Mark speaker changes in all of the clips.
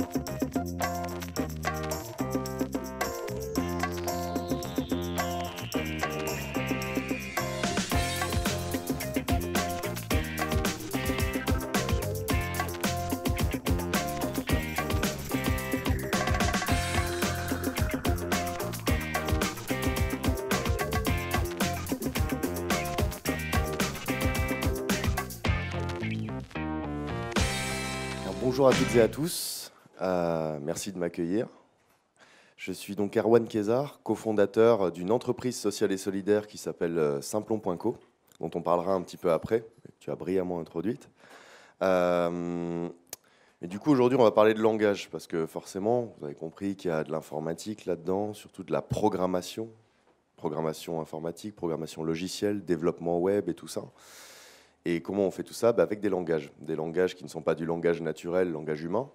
Speaker 1: うん。Bonjour à toutes et à tous. Euh, merci de m'accueillir. Je suis donc Erwan Kézard, cofondateur d'une entreprise sociale et solidaire qui s'appelle euh, Simplon.co, dont on parlera un petit peu après. Tu as brillamment introduite. Euh, du coup, aujourd'hui, on va parler de langage, parce que forcément, vous avez compris qu'il y a de l'informatique là-dedans, surtout de la programmation, programmation informatique, programmation logicielle, développement web et tout ça. Et comment on fait tout ça bah, Avec des langages. Des langages qui ne sont pas du langage naturel, langage humain,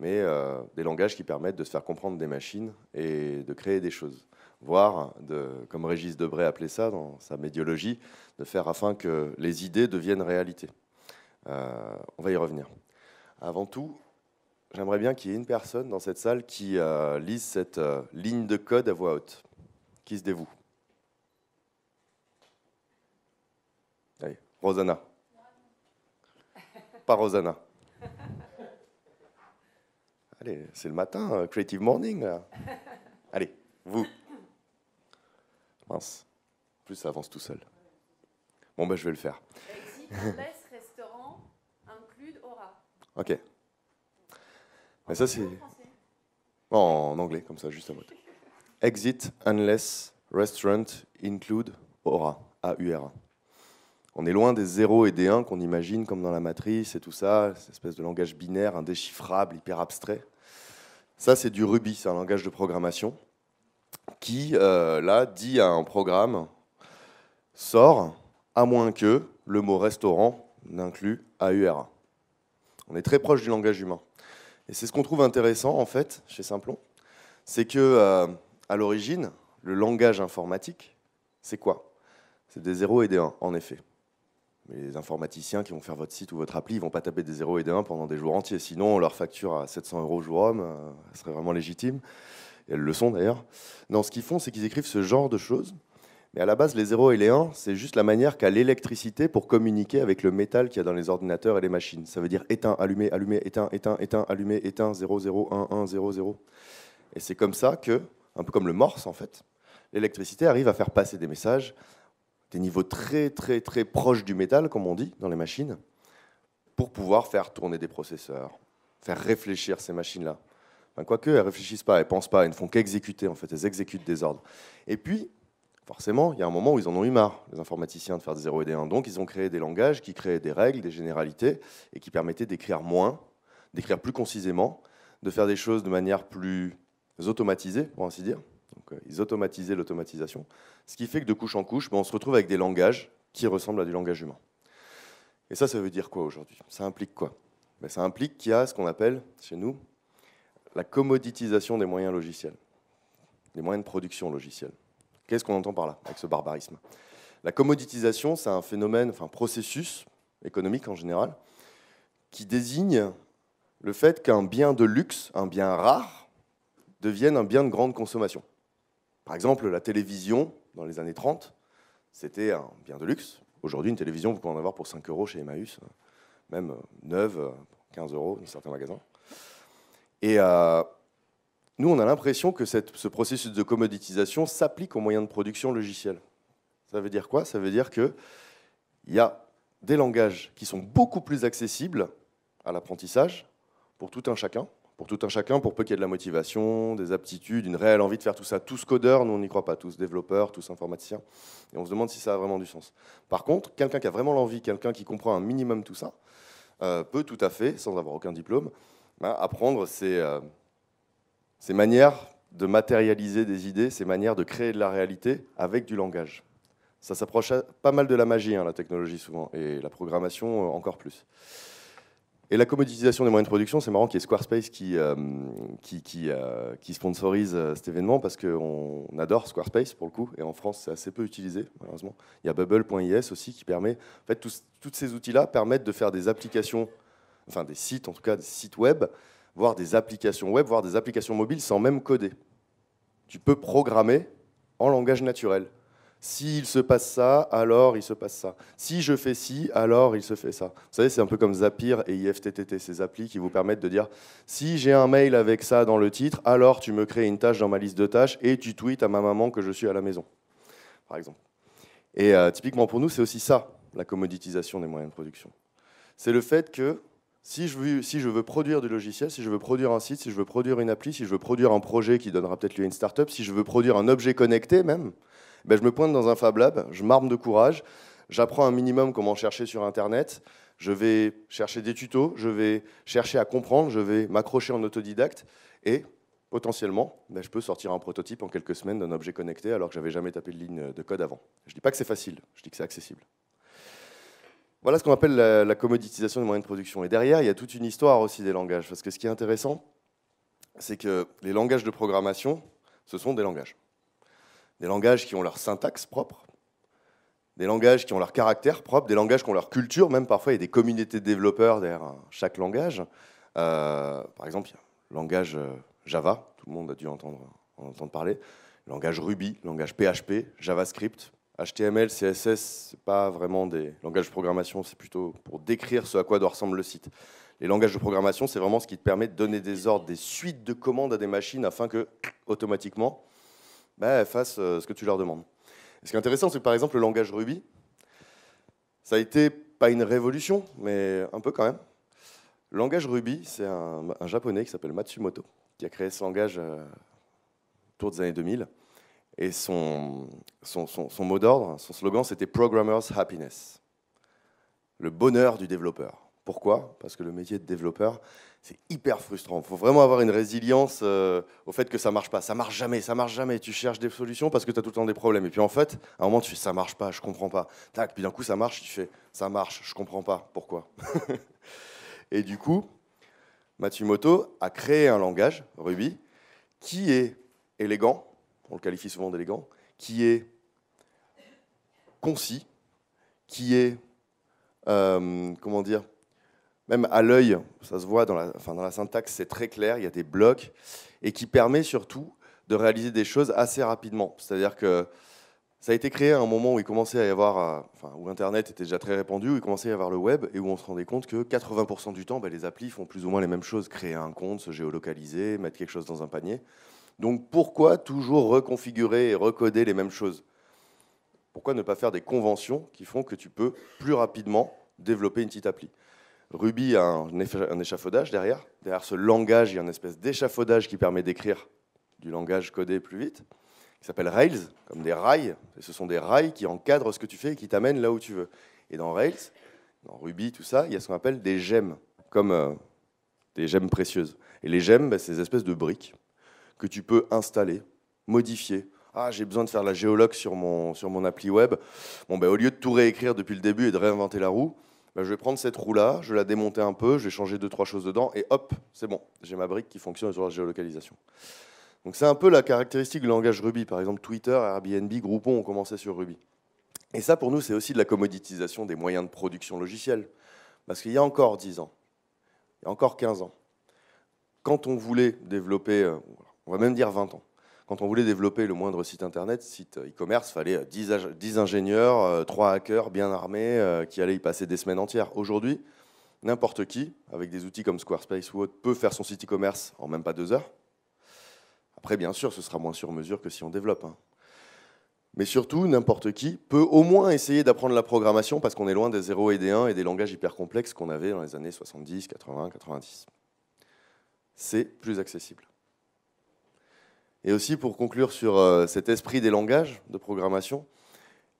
Speaker 1: mais euh, des langages qui permettent de se faire comprendre des machines et de créer des choses. Voire, de, comme Régis Debray appelait ça dans sa médiologie, de faire afin que les idées deviennent réalité. Euh, on va y revenir. Avant tout, j'aimerais bien qu'il y ait une personne dans cette salle qui euh, lise cette ligne de code à voix haute. Qui se dévoue Rosana, Pas Rosana, Allez, c'est le matin, hein, Creative Morning. Allez, vous. Mince. plus, ça avance tout seul. Bon, ben, je vais le faire. restaurant include aura. Ok. Mais ça, c'est. en anglais, comme ça, juste à mot. Exit unless restaurant include aura. a u on est loin des 0 et des 1 qu'on imagine comme dans la matrice et tout ça, cette espèce de langage binaire, indéchiffrable, hyper abstrait. Ça, c'est du Ruby, c'est un langage de programmation qui, euh, là, dit à un programme, sort, à moins que le mot restaurant n'inclut AURA. On est très proche du langage humain. Et c'est ce qu'on trouve intéressant, en fait, chez Simplon, c'est que, euh, à l'origine, le langage informatique, c'est quoi C'est des 0 et des 1, en effet les informaticiens qui vont faire votre site ou votre appli, ils vont pas taper des 0 et des 1 pendant des jours entiers. Sinon, leur facture à 700 euros jour homme, euh, serait vraiment légitime. Et elles le sont d'ailleurs. Non, ce qu'ils font, c'est qu'ils écrivent ce genre de choses. Mais à la base, les 0 et les 1, c'est juste la manière qu'a l'électricité pour communiquer avec le métal qu'il y a dans les ordinateurs et les machines. Ça veut dire éteint, allumé, allumé, éteint, éteint, éteint, allumé, éteint, 0, 0, 1, 1, 0, 0. Et c'est comme ça que, un peu comme le morse en fait, l'électricité arrive à faire passer des messages des niveaux très très très proches du métal, comme on dit dans les machines, pour pouvoir faire tourner des processeurs, faire réfléchir ces machines-là. Quoique, elles réfléchissent pas, elles pensent pas, elles ne font qu'exécuter en fait, elles exécutent des ordres. Et puis, forcément, il y a un moment où ils en ont eu marre, les informaticiens, de faire des 0 et des 1. Donc, ils ont créé des langages qui créaient des règles, des généralités, et qui permettaient d'écrire moins, d'écrire plus concisément, de faire des choses de manière plus automatisée, pour ainsi dire. Euh, ils automatisaient l'automatisation. Ce qui fait que de couche en couche, ben, on se retrouve avec des langages qui ressemblent à du langage humain. Et ça, ça veut dire quoi aujourd'hui Ça implique quoi ben, Ça implique qu'il y a ce qu'on appelle, chez nous, la commoditisation des moyens logiciels, des moyens de production logiciels Qu'est-ce qu'on entend par là, avec ce barbarisme La commoditisation, c'est un phénomène, enfin un processus économique en général, qui désigne le fait qu'un bien de luxe, un bien rare, devienne un bien de grande consommation. Par exemple, la télévision, dans les années 30, c'était un bien de luxe. Aujourd'hui, une télévision, vous pouvez en avoir pour 5 euros chez Emmaüs, même 9, euh, 15 euh, euros dans certains magasins. Et euh, nous, on a l'impression que ce processus de commoditisation s'applique aux moyens de production logiciels. Ça veut dire quoi Ça veut dire qu'il y a des langages qui sont beaucoup plus accessibles à l'apprentissage pour tout un chacun, pour tout un chacun, pour peu qu'il y ait de la motivation, des aptitudes, une réelle envie de faire tout ça. Tous codeurs, nous on n'y croit pas, tous développeurs, tous informaticiens, et on se demande si ça a vraiment du sens. Par contre, quelqu'un qui a vraiment l'envie, quelqu'un qui comprend un minimum tout ça, euh, peut tout à fait, sans avoir aucun diplôme, bah, apprendre ces, ces euh, manières de matérialiser des idées, ces manières de créer de la réalité avec du langage. Ça s'approche pas mal de la magie, hein, la technologie souvent, et la programmation euh, encore plus. Et la commoditisation des moyens de production, c'est marrant qu'il y ait Squarespace qui, euh, euh, qui, sponsorise euh, cet événement parce qu'on adore Squarespace pour le coup, et en France c'est assez peu utilisé malheureusement. Il y a bubble.is aussi qui permet, en fait tous ces outils-là permettent de faire des applications, enfin des sites en tout cas, des sites web, voire des applications web, voire des applications mobiles sans même coder. Tu peux programmer en langage naturel. S'il se passe ça, alors il se passe ça. Si je fais ci, alors il se fait ça. Vous savez, c'est un peu comme Zapier et IFTTT, ces applis qui vous permettent de dire si j'ai un mail avec ça dans le titre, alors tu me crées une tâche dans ma liste de tâches et tu tweets à ma maman que je suis à la maison, par exemple. Et euh, typiquement pour nous, c'est aussi ça, la commoditisation des moyens de production. C'est le fait que si je, veux, produire du logiciel, si je veux produire un site, si je veux produire une appli, si je veux produire un projet qui donnera peut-être lieu à une start-up, si je veux produire un objet connecté même, ben, je me pointe dans un Fab Lab, je m'arme de courage, j'apprends un minimum comment chercher sur Internet, je vais chercher des tutos, je vais chercher à comprendre, je vais m'accrocher en autodidacte et potentiellement, ben, je peux sortir un prototype en quelques semaines d'un objet connecté alors que j'avais jamais tapé de ligne de code avant. Je ne dis pas que c'est facile, je dis que c'est accessible. Voilà ce qu'on appelle la, commoditisation des moyens de production. Et derrière, il y a toute une histoire aussi des langages. Parce que ce qui est intéressant, c'est que les langages de programmation, ce sont des langages des langages qui ont leur syntaxe propre, des langages qui ont leur caractère propre, des langages qui ont leur culture, même parfois il y a des communautés de développeurs derrière chaque langage. Euh, par exemple, il y a le langage euh, Java, tout le monde a dû entendre, en entendre parler, le langage Ruby, le langage PHP, JavaScript, HTML, CSS, n'est pas vraiment des langages de programmation, c'est plutôt pour décrire ce à quoi doit ressembler le site. Les langages de programmation, c'est vraiment ce qui te permet de donner des ordres, des suites de commandes à des machines afin que, automatiquement, bah, ben, fassent euh, ce que tu leur demandes. ce qui est intéressant, c'est que par exemple, le langage Ruby, ça a été pas une révolution, mais un peu quand même. Le langage Ruby, c'est un, japonais qui s'appelle Matsumoto, qui a créé ce langage euh, autour des années 2000. Et son, son mot d'ordre, son slogan, c'était Programmer's Happiness le bonheur du développeur. Pourquoi Parce que le métier de développeur, c'est hyper frustrant. Il faut vraiment avoir une résilience euh, au fait que ça marche pas. Ça marche jamais, ça marche jamais. Tu cherches des solutions parce que tu as tout le temps des problèmes. Et puis en fait, à un moment, tu fais ça marche pas, je comprends pas. Tac, puis d'un coup, ça marche, tu fais ça marche, je comprends pas. Pourquoi Et du coup, Matsumoto a créé un langage, Ruby, qui est élégant, on le qualifie souvent d'élégant, qui est concis, qui est, euh, comment dire, même à l'œil, ça se voit dans la, syntaxe, c'est très clair, il y a des blocs, et qui permet surtout de réaliser des choses assez rapidement. C'est-à-dire que ça a été créé à un moment où il commençait à y avoir, euh, où Internet était déjà très répandu, où il commençait à y avoir le web, et où on se rendait compte que 80% du temps, bah, les applis font plus ou moins les mêmes choses, créer un compte, se géolocaliser, mettre quelque chose dans un panier. Donc pourquoi toujours reconfigurer et recoder les mêmes choses Pourquoi ne pas faire des conventions qui font que tu peux plus rapidement développer une petite appli Ruby a un, échafaudage derrière. Derrière ce langage, il y a une espèce d'échafaudage qui permet d'écrire du langage codé plus vite, qui s'appelle Rails, comme des rails. Et ce sont des rails qui encadrent ce que tu fais et qui t'amènent là où tu veux. Et dans Rails, dans Ruby, tout ça, il y a ce qu'on appelle des gemmes, comme euh, des gemmes précieuses. Et les gemmes, ben, c'est des espèces de briques que tu peux installer, modifier. Ah, j'ai besoin de faire la géologue sur mon, sur mon appli web. Bon, ben, au lieu de tout réécrire depuis le début et de réinventer la roue, bah, je vais prendre cette roue-là, je vais la démonter un peu, je vais changer deux, trois choses dedans, et hop, c'est bon, j'ai ma brique qui fonctionne sur la géolocalisation. Donc c'est un peu la caractéristique du langage Ruby. Par exemple, Twitter, Airbnb, Groupon ont commencé sur Ruby. Et ça, pour nous, c'est aussi de la commoditisation des moyens de production logiciels. Parce qu'il y a encore 10 ans, il y a encore 15 ans, quand on voulait développer, euh, on va même dire 20 ans, quand on voulait développer le moindre site internet, site e-commerce, fallait 10, euh, ingénieurs, 3 euh, hackers bien armés euh, qui allaient y passer des semaines entières. Aujourd'hui, n'importe qui, avec des outils comme Squarespace ou autre, peut faire son site e-commerce en même pas deux heures. Après, bien sûr, ce sera moins sur mesure que si on développe. Hein. Mais surtout, n'importe qui peut au moins essayer d'apprendre la programmation parce qu'on est loin des 0 et des 1 et des langages hyper complexes qu'on avait dans les années 70, 80, 90. C'est plus accessible. Et aussi, pour conclure sur euh, cet esprit des langages de programmation,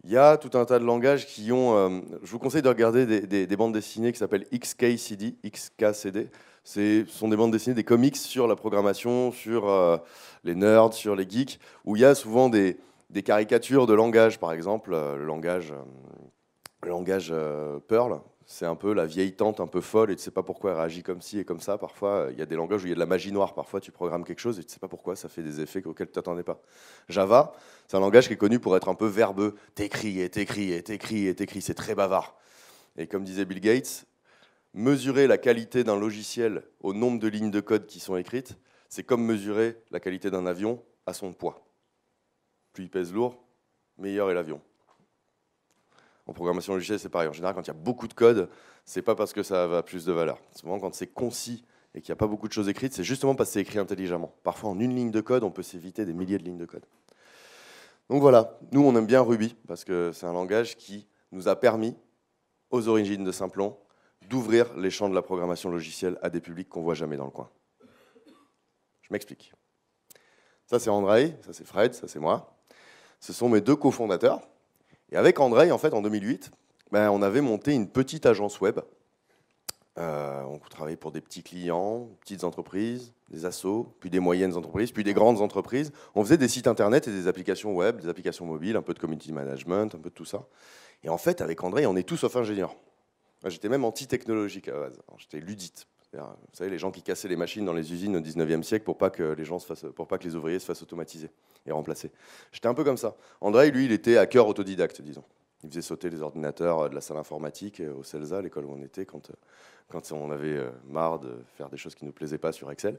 Speaker 1: il y a tout un tas de langages qui ont. Euh, je vous conseille de regarder des, bandes dessinées qui s'appellent XKCD, XKCD. Ce sont des bandes dessinées, des comics sur la programmation, sur euh, les nerds, sur les geeks, où il y a souvent des, caricatures de langages, par exemple, le langage le langage euh, Perl, c'est un peu la vieille tante un peu folle et tu sais pas pourquoi elle réagit comme ci et comme ça. Parfois, euh, il y a des langages où il y a de la magie noire. Parfois, tu programmes quelque chose et tu sais pas pourquoi ça fait des effets auxquels tu t'attendais pas. Java, c'est un langage qui est connu pour être un peu verbeux. T'écris et t'écris et t'écris et t'écris. C'est très bavard. Et comme disait Bill Gates, mesurer la qualité d'un logiciel au nombre de lignes de code qui sont écrites, c'est comme mesurer la qualité d'un avion à son poids. Plus il pèse lourd, meilleur est l'avion. En programmation logicielle, c'est pareil. En général, quand il y a beaucoup de code, c'est pas parce que ça a plus de valeur. Souvent, quand c'est concis et qu'il n'y a pas beaucoup de choses écrites, c'est justement parce que c'est écrit intelligemment. Parfois, en une ligne de code, on peut s'éviter des milliers de lignes de code. Donc voilà, nous, on aime bien Ruby, parce que c'est un langage qui nous a permis, aux origines de Simplon, d'ouvrir les champs de la programmation logicielle à des publics qu'on ne voit jamais dans le coin. Je m'explique. Ça, c'est Andrei, ça, c'est Fred, ça, c'est moi. Ce sont mes deux cofondateurs, et avec Andrei, en fait, en 2008, ben, on avait monté une petite agence web. Euh, on travaillait pour des petits clients, petites entreprises, des assos, puis des moyennes entreprises, puis des grandes entreprises. On faisait des sites internet et des applications web, des applications mobiles, un peu de community management, un peu de tout ça. Et en fait, avec André, on est tous sauf ingénieur. J'étais même anti-technologique à la base. J'étais ludite. Vous savez, les gens qui cassaient les machines dans les usines au 19e siècle pour pas que les, gens fassent, pour pas que les ouvriers se fassent automatiser et remplacer. J'étais un peu comme ça. André, lui, il était à cœur autodidacte, disons. Il faisait sauter les ordinateurs euh, de la salle informatique euh, au CELSA, l'école où on était, quand, euh, on avait marre de faire des choses qui ne nous plaisaient pas sur Excel.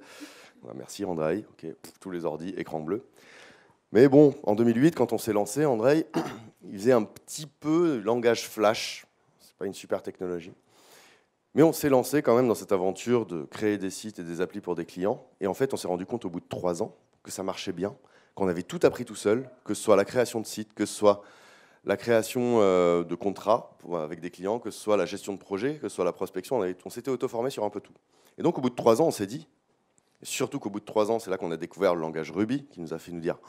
Speaker 1: Bah, merci André, tous les ordis, écran bleu. Mais bon, en 2008, quand on s'est lancé, André, il faisait un petit peu langage flash. C'est pas une super technologie. Mais on s'est lancé quand même dans cette aventure de créer des sites et des applis pour des clients. Et en fait, on s'est rendu compte au bout de trois ans que ça marchait bien, qu'on avait tout appris tout seul, que ce soit la création de sites, que ce soit la création euh, de contrats avec des clients, que ce soit la gestion de projets, que ce soit la prospection. On, s'était auto-formé sur un peu tout. Et donc, au bout de trois ans, on s'est dit, surtout qu'au bout de trois ans, c'est là qu'on a découvert le langage Ruby, qui nous a fait nous dire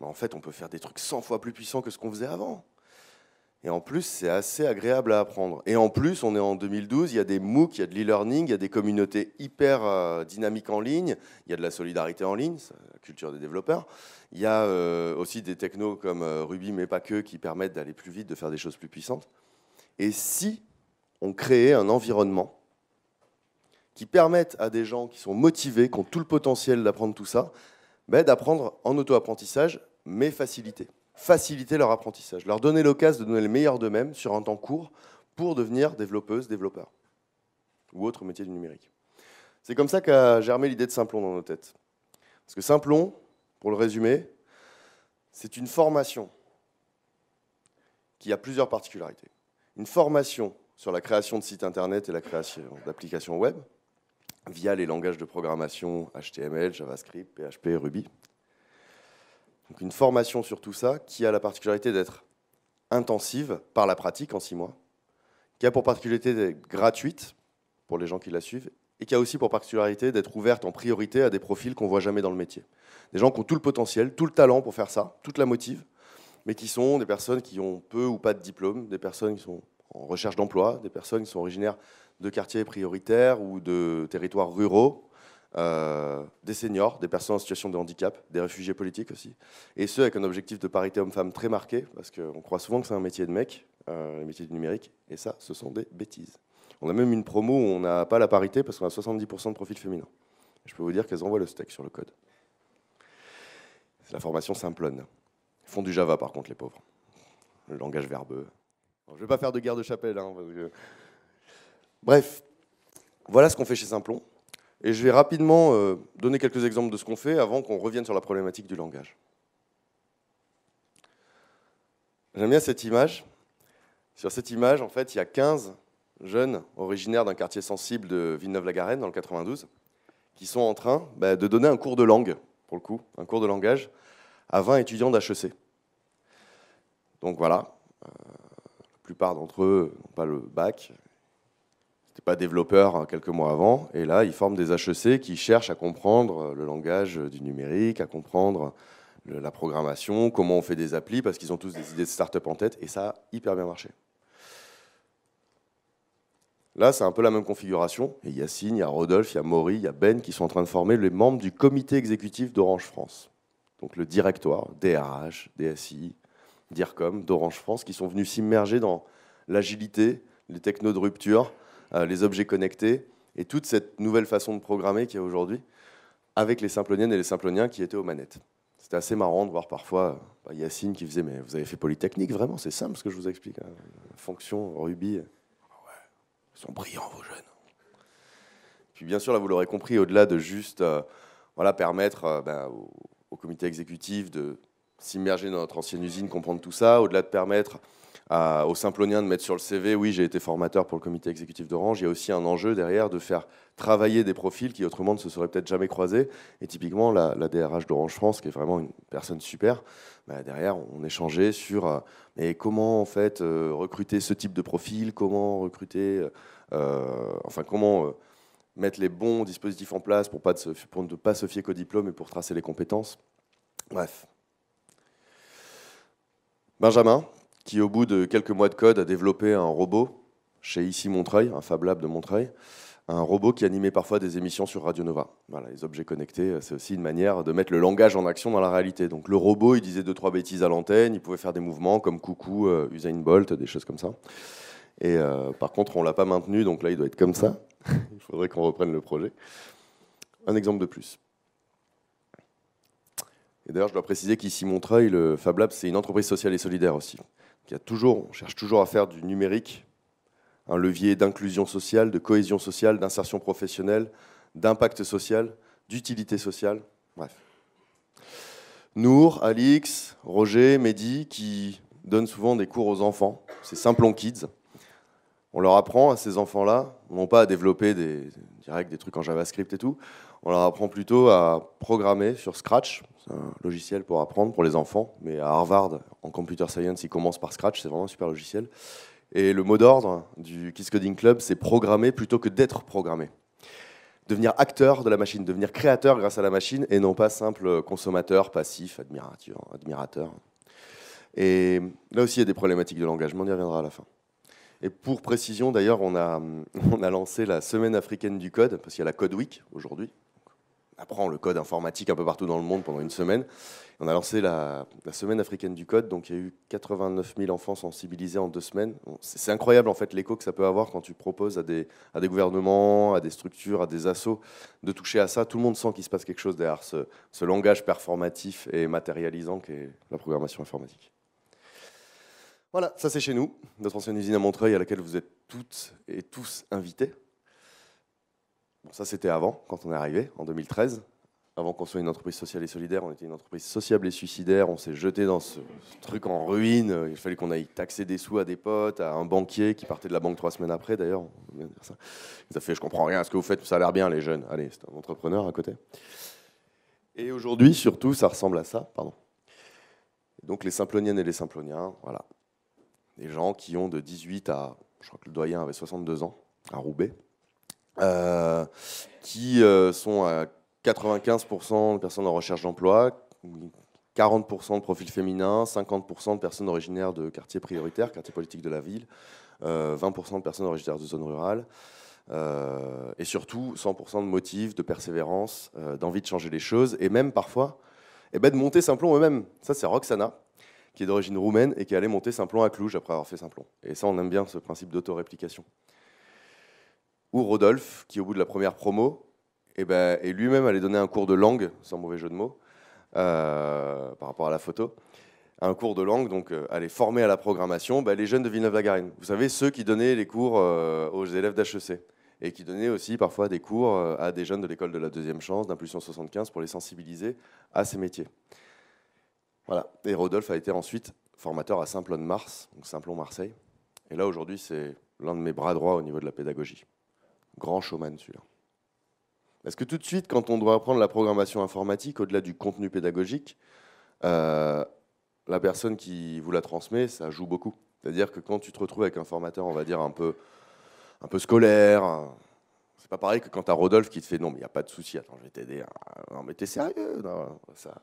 Speaker 1: oh, En fait, on peut faire des trucs 100 fois plus puissants que ce qu'on faisait avant. Et en plus, c'est assez agréable à apprendre. Et en plus, on est en 2012, il y a des MOOC, il y a de l'e-learning, il y a des communautés hyper euh, dynamiques en ligne, il y a de la solidarité en ligne, la culture des développeurs. Il y a euh, aussi des technos comme euh, Ruby, mais pas que, qui permettent d'aller plus vite, de faire des choses plus puissantes. Et si on crée un environnement qui permette à des gens qui sont motivés, qui ont tout le potentiel d'apprendre tout ça, ben, d'apprendre en auto-apprentissage, mais facilité faciliter leur apprentissage, leur donner l'occasion de donner le meilleur d'eux-mêmes sur un temps court pour devenir développeuse, développeur ou autre métier du numérique. C'est comme ça qu'a germé l'idée de Simplon dans nos têtes. Parce que Simplon, pour le résumer, c'est une formation qui a plusieurs particularités. Une formation sur la création de sites internet et la création d'applications web via les langages de programmation HTML, JavaScript, PHP, Ruby. Donc une formation sur tout ça qui a la particularité d'être intensive par la pratique en six mois, qui a pour particularité d'être gratuite pour les gens qui la suivent, et qui a aussi pour particularité d'être ouverte en priorité à des profils qu'on voit jamais dans le métier. Des gens qui ont tout le potentiel, tout le talent pour faire ça, toute la motive, mais qui sont des personnes qui ont peu ou pas de diplôme, des personnes qui sont en recherche d'emploi, des personnes qui sont originaires de quartiers prioritaires ou de territoires ruraux, euh, des seniors, des personnes en situation de handicap, des réfugiés politiques aussi, et ce avec un objectif de parité homme-femme très marqué, parce qu'on croit souvent que c'est un métier de mec, euh, le métier du numérique, et ça, ce sont des bêtises. On a même une promo où on n'a pas la parité parce qu'on a 70% de profil féminin Je peux vous dire qu'elles envoient le steak sur le code. C'est la formation Simplon Ils font du Java par contre, les pauvres. Le langage verbeux. je ne vais pas faire de guerre de chapelle. Hein, Bref, voilà ce qu'on fait chez Simplon. Et je vais rapidement euh, donner quelques exemples de ce qu'on fait avant qu'on revienne sur la problématique du langage. J'aime bien cette image. Sur cette image, en fait, il y a 15 jeunes originaires d'un quartier sensible de Villeneuve-la-Garenne, dans le 92, qui sont en train bah, de donner un cours de langue, pour le coup, un cours de langage, à 20 étudiants d'HEC. Donc voilà, euh, la plupart d'entre eux n'ont pas le bac, pas développeur hein, quelques mois avant, et là, ils forment des HEC qui cherchent à comprendre euh, le langage euh, du numérique, à comprendre la programmation, comment on fait des applis, parce qu'ils ont tous des idées de start-up en tête, et ça a hyper bien marché. Là, c'est un peu la même configuration. Et il y a Signe, il y a Rodolphe, il y a Maury, il y a Ben qui sont en train de former les membres du comité exécutif d'Orange France. Donc le directoire, DRH, DSI, DIRCOM, d'Orange France, qui sont venus s'immerger dans l'agilité, les technos de rupture, euh, les objets connectés et toute cette nouvelle façon de programmer qu'il y a aujourd'hui avec les simploniennes et les simploniens qui étaient aux manettes. C'était assez marrant de voir parfois euh, bah, Yacine qui faisait Mais vous avez fait Polytechnique, vraiment, c'est simple ce que je vous explique. Hein. Fonction, Ruby. ils sont brillants, vos jeunes. Puis bien sûr, là, vous l'aurez compris, au-delà de juste euh, voilà, permettre ben, au, comité exécutif de s'immerger dans notre ancienne usine, comprendre tout ça, au-delà de permettre au aux Simploniens de mettre sur le CV, oui, j'ai été formateur pour le comité exécutif d'Orange, il y a aussi un enjeu derrière de faire travailler des profils qui autrement ne se seraient peut-être jamais croisés. Et typiquement, la, DRH d'Orange France, qui est vraiment une personne super, bah, derrière, on échangeait sur euh, mais comment en fait euh, recruter ce type de profil, comment recruter, euh, enfin comment mettre les bons dispositifs en place pour, pour ne pas se fier qu'au diplôme et pour tracer les compétences. Bref. Benjamin, qui, au bout de quelques mois de code, a développé un robot chez ici Montreuil, un Fab Lab de Montreuil, un robot qui animait parfois des émissions sur Radio Nova. Voilà, les objets connectés, c'est aussi une manière de mettre le langage en action dans la réalité. Donc le robot, il disait deux trois bêtises à l'antenne, il pouvait faire des mouvements comme coucou, euh, Usain Bolt, des choses comme ça. Et euh, par contre, on l'a pas maintenu, donc là, il doit être comme ça. il faudrait qu'on reprenne le projet. Un exemple de plus. Et d'ailleurs, je dois préciser qu'ici Montreuil, le Fab Lab, c'est une entreprise sociale et solidaire aussi on cherche toujours à faire du numérique un levier d'inclusion sociale, de cohésion sociale, d'insertion professionnelle, d'impact social, d'utilité sociale, bref. Nour, Alix, Roger, Mehdi, qui donnent souvent des cours aux enfants, c'est Simplon Kids. On leur apprend à ces enfants-là, non pas à développer des, direct, des trucs en JavaScript et tout, on leur apprend plutôt à programmer sur Scratch, c'est un logiciel pour apprendre pour les enfants, mais à Harvard, en computer science, il commence par Scratch, c'est vraiment un super logiciel. Et le mot d'ordre du Kiss Coding Club, c'est programmer plutôt que d'être programmé. Devenir acteur de la machine, devenir créateur grâce à la machine et non pas simple consommateur passif, admirateur. admirateur. Et là aussi, il y a des problématiques de l'engagement, on y reviendra à la fin. Et pour précision, d'ailleurs, on a, on a lancé la Semaine africaine du code, parce qu'il y a la Code Week aujourd'hui, apprend le code informatique un peu partout dans le monde pendant une semaine. On a lancé la, semaine africaine du code, donc il y a eu 89 000 enfants sensibilisés en deux semaines. C'est incroyable en fait l'écho que ça peut avoir quand tu proposes à des, gouvernements, à des structures, à des assos de toucher à ça. Tout le monde sent qu'il se passe quelque chose derrière ce, langage performatif et matérialisant qu'est la programmation informatique. Voilà, ça c'est chez nous, notre ancienne usine à Montreuil à laquelle vous êtes toutes et tous invités ça, c'était avant, quand on est arrivé, en 2013. Avant qu'on soit une entreprise sociale et solidaire, on était une entreprise sociable et suicidaire. On s'est jeté dans ce, truc en ruine. Il fallait qu'on aille taxer des sous à des potes, à un banquier qui partait de la banque trois semaines après, d'ailleurs. ça. ça. fait Je comprends rien à ce que vous faites, ça a l'air bien, les jeunes. Allez, c'est un entrepreneur à côté. Et aujourd'hui, surtout, ça ressemble à ça. Pardon. Donc, les Simploniennes et les Simploniens, voilà. Des gens qui ont de 18 à. Je crois que le doyen avait 62 ans, à Roubaix. Euh, qui euh, sont à 95% de personnes en recherche d'emploi, 40% de profils féminins, 50% de personnes originaires de quartiers prioritaires, quartiers politiques de la ville, 20% euh, de personnes originaires de zones rurales, et surtout 100% de motifs, de persévérance, d'envie de changer les choses, et même parfois eh ben, de monter simplement eux-mêmes. Ça, c'est Roxana, qui est d'origine roumaine et qui allait monter simplement à Cluj après avoir fait Simplon. Et ça, on aime bien ce principe d'autoréplication. réplication ou Rodolphe, qui au bout de la première promo, et eh ben, lui-même allait donner un cours de langue, sans mauvais jeu de mots, euh, par rapport à la photo. Un cours de langue, donc euh, allait former à la programmation bah, les jeunes de Villeneuve-la-Garenne. Vous savez, ceux qui donnaient les cours euh, aux élèves d'HEC et qui donnaient aussi parfois des cours à des jeunes de l'école de la deuxième chance, d'Impulsion 75, pour les sensibiliser à ces métiers. Voilà. Et Rodolphe a été ensuite formateur à Simplon-Mars, donc Simplon-Marseille. Et là, aujourd'hui, c'est l'un de mes bras droits au niveau de la pédagogie grand showman celui-là. Parce que tout de suite, quand on doit apprendre la programmation informatique, au-delà du contenu pédagogique, euh, la personne qui vous la transmet, ça joue beaucoup. C'est-à-dire que quand tu te retrouves avec un formateur, on va dire, un peu, un peu scolaire, c'est pas pareil que quand as Rodolphe qui te fait non, mais il n'y a pas de souci, attends, je vais t'aider. Non, mais t'es sérieux ça,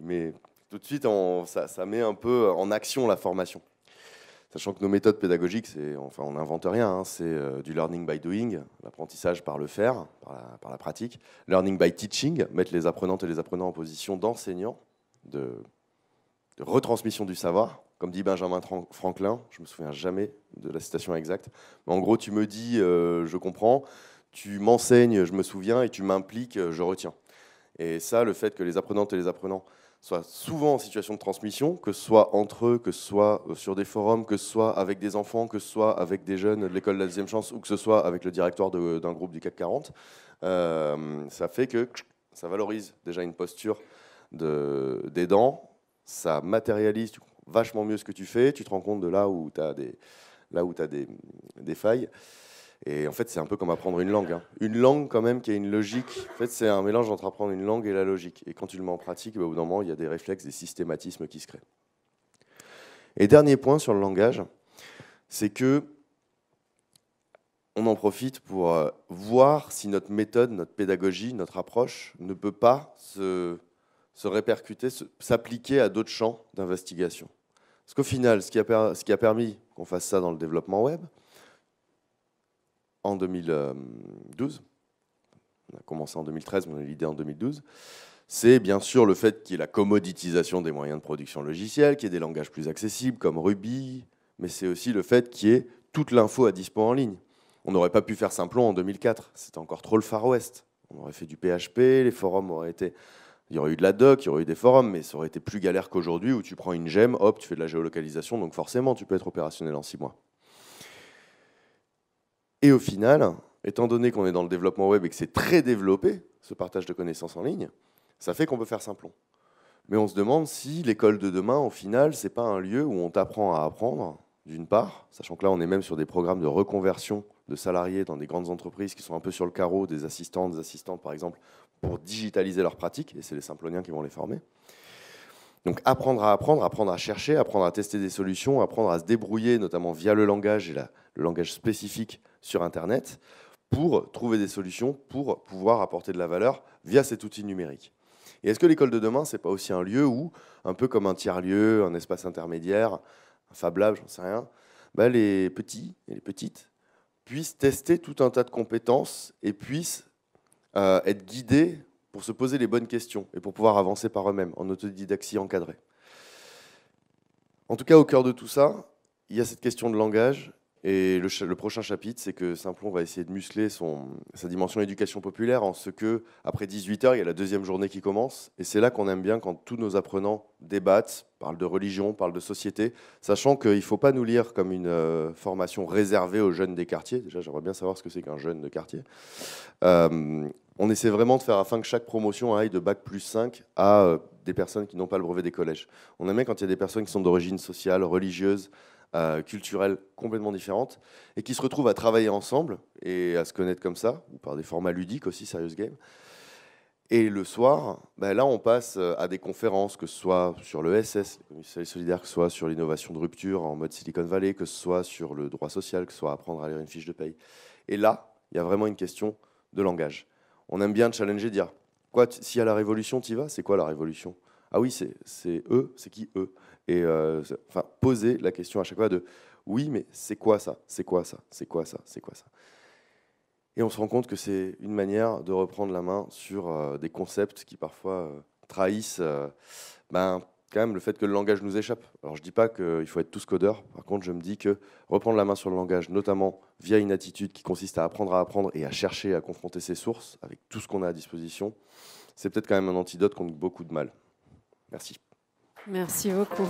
Speaker 1: mais Tout de suite, ça met un peu en action la formation. Sachant que nos méthodes pédagogiques, c'est, enfin, on n'invente rien, hein, c'est euh, du learning by doing, l'apprentissage par le faire, par la, pratique, learning by teaching, mettre les apprenantes et les apprenants en position d'enseignants, de, retransmission du savoir. Comme dit Benjamin Franklin, je me souviens jamais de la citation exacte, mais en gros, tu me dis, euh, je comprends, tu m'enseignes, je me souviens, et tu m'impliques, euh, je retiens. Et ça, le fait que les apprenantes et les apprenants soit souvent en situation de transmission, que ce soit entre eux, que ce soit euh, sur des forums, que ce soit avec des enfants, que ce soit avec des jeunes de l'école de la deuxième chance ou que ce soit avec le directoire d'un groupe du CAC 40, euh, ça fait que ça valorise déjà une posture de, des dents, ça matérialise vachement mieux ce que tu fais, tu te rends compte de là où tu as des failles. Et en fait, c'est un peu comme apprendre une langue. Hein. Une langue, quand même, qui a une logique. En fait, c'est un mélange entre apprendre une langue et la logique. Et quand tu le mets en pratique, bah, au bout d'un moment, il y a des réflexes, des systématismes qui se créent. Et dernier point sur le langage, c'est que on en profite pour euh, voir si notre méthode, notre pédagogie, notre approche ne peut pas se, répercuter, s'appliquer à d'autres champs d'investigation. Parce qu'au final, ce ce qui a permis qu'on fasse ça dans le développement web, en 2012. On a commencé en 2013, mais on a eu l'idée en 2012. C'est bien sûr le fait qu'il y ait la commoditisation des moyens de production logicielle, qu'il y ait des langages plus accessibles comme Ruby, mais c'est aussi le fait qu'il y ait toute l'info à dispo en ligne. On n'aurait pas pu faire Simplon en 2004, c'était encore trop le Far West. On aurait fait du PHP, les forums auraient été il y aurait eu de la doc, il y aurait eu des forums, mais ça aurait été plus galère qu'aujourd'hui où tu prends une gemme, hop, tu fais de la géolocalisation, donc forcément tu peux être opérationnel en six mois. Et au final, étant donné qu'on est dans le développement web et que c'est très développé, ce partage de connaissances en ligne, ça fait qu'on peut faire simplon. Mais on se demande si l'école de demain, au final, c'est pas un lieu où on t'apprend à apprendre, d'une part, sachant que là, on est même sur des programmes de reconversion de salariés dans des grandes entreprises qui sont un peu sur le carreau, des assistantes, des assistantes, par exemple, pour digitaliser leurs pratiques, et c'est les Simploniens qui vont les former. Donc apprendre à apprendre, apprendre à chercher, apprendre à tester des solutions, apprendre à se débrouiller, notamment via le langage et le langage spécifique sur Internet, pour trouver des solutions, pour pouvoir apporter de la valeur via cet outil numérique. Et est-ce que l'école de demain, n'est pas aussi un lieu où, un peu comme un tiers-lieu, un espace intermédiaire, un Fab Lab, j'en sais rien, bah, les petits et les petites puissent tester tout un tas de compétences et puissent euh, être guidés pour se poser les bonnes questions et pour pouvoir avancer par eux-mêmes en autodidactie encadrée. En tout cas, au cœur de tout ça, il y a cette question de langage. Et le, prochain chapitre, c'est que Simplon va essayer de muscler son, sa dimension éducation populaire en ce que, après 18 heures, il y a la deuxième journée qui commence. Et c'est là qu'on aime bien quand tous nos apprenants débattent, parlent de religion, parlent de société, sachant qu'il ne faut pas nous lire comme une euh, formation réservée aux jeunes des quartiers. Déjà, j'aimerais bien savoir ce que c'est qu'un jeune de quartier. Euh, on essaie vraiment de faire afin que chaque promotion aille de bac plus 5 à euh, des personnes qui n'ont pas le brevet des collèges. On aime bien quand il y a des personnes qui sont d'origine sociale, religieuse, euh, culturelle complètement différentes et qui se retrouvent à travailler ensemble et à se connaître comme ça, ou par des formats ludiques aussi, Serious Game. Et le soir, ben là, on passe euh, à des conférences, que ce soit sur le SS, les solidaire, que ce soit sur l'innovation de rupture en mode Silicon Valley, que ce soit sur le droit social, que ce soit apprendre à lire une fiche de paye. Et là, il y a vraiment une question de langage on aime bien challenger, dire quoi, si a la révolution, y vas, c'est quoi la révolution Ah oui, c'est eux, c'est qui eux Et euh, enfin, poser la question à chaque fois de oui, mais c'est quoi ça C'est quoi ça C'est quoi ça C'est quoi ça Et on se rend compte que c'est une manière de reprendre la main sur euh, des concepts qui parfois euh, trahissent ben, quand même le fait que le langage nous échappe. Alors je dis pas qu'il faut être tous codeurs, par contre je me dis que reprendre la main sur le langage, notamment via une attitude qui consiste à apprendre à apprendre et à chercher à confronter ses sources avec tout ce qu'on a à disposition, c'est peut-être quand même un antidote contre beaucoup de mal. Merci. Merci beaucoup.